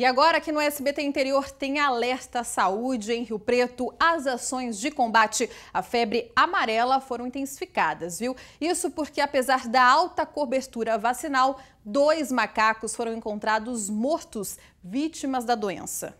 E agora aqui no SBT Interior tem alerta saúde em Rio Preto. As ações de combate à febre amarela foram intensificadas, viu? Isso porque apesar da alta cobertura vacinal, dois macacos foram encontrados mortos, vítimas da doença.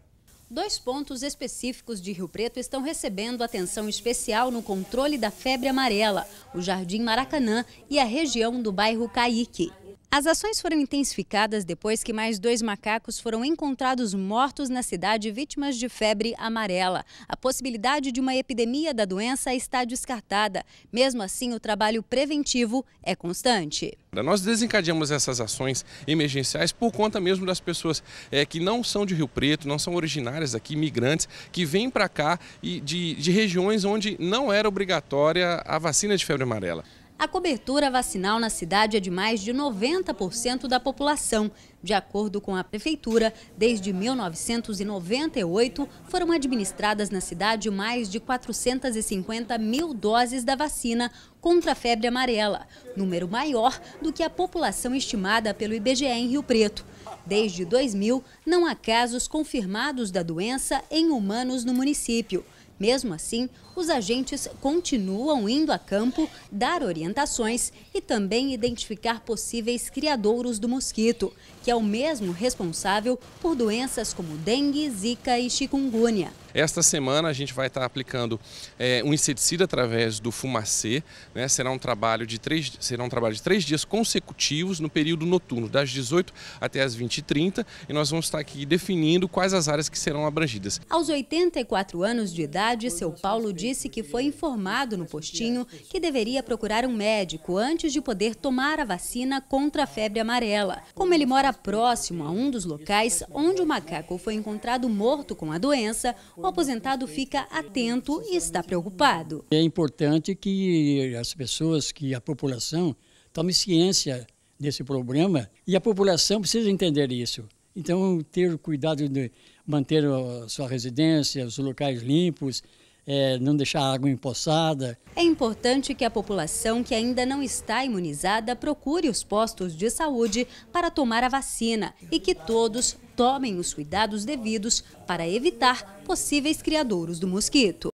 Dois pontos específicos de Rio Preto estão recebendo atenção especial no controle da febre amarela, o Jardim Maracanã e a região do bairro Caique. As ações foram intensificadas depois que mais dois macacos foram encontrados mortos na cidade vítimas de febre amarela. A possibilidade de uma epidemia da doença está descartada. Mesmo assim, o trabalho preventivo é constante. Nós desencadeamos essas ações emergenciais por conta mesmo das pessoas é, que não são de Rio Preto, não são originárias aqui, migrantes, que vêm para cá e de, de regiões onde não era obrigatória a vacina de febre amarela. A cobertura vacinal na cidade é de mais de 90% da população. De acordo com a prefeitura, desde 1998 foram administradas na cidade mais de 450 mil doses da vacina contra a febre amarela, número maior do que a população estimada pelo IBGE em Rio Preto. Desde 2000, não há casos confirmados da doença em humanos no município. Mesmo assim, os agentes continuam indo a campo dar orientações e também identificar possíveis criadouros do mosquito, que é o mesmo responsável por doenças como dengue, zika e chikungunya. Esta semana a gente vai estar aplicando é, um inseticida através do fumacê. Né? Será, um trabalho de três, será um trabalho de três dias consecutivos no período noturno, das 18 até as 20h30. E, e nós vamos estar aqui definindo quais as áreas que serão abrangidas. Aos 84 anos de idade, seu Paulo disse que foi informado no postinho que deveria procurar um médico antes de poder tomar a vacina contra a febre amarela. Como ele mora próximo a um dos locais onde o macaco foi encontrado morto com a doença, o aposentado fica atento e está preocupado. É importante que as pessoas, que a população tome ciência desse problema e a população precisa entender isso. Então, ter cuidado de manter a sua residência, os locais limpos, é, não deixar a água empoçada. É importante que a população que ainda não está imunizada procure os postos de saúde para tomar a vacina e que todos tomem os cuidados devidos para evitar possíveis criadouros do mosquito.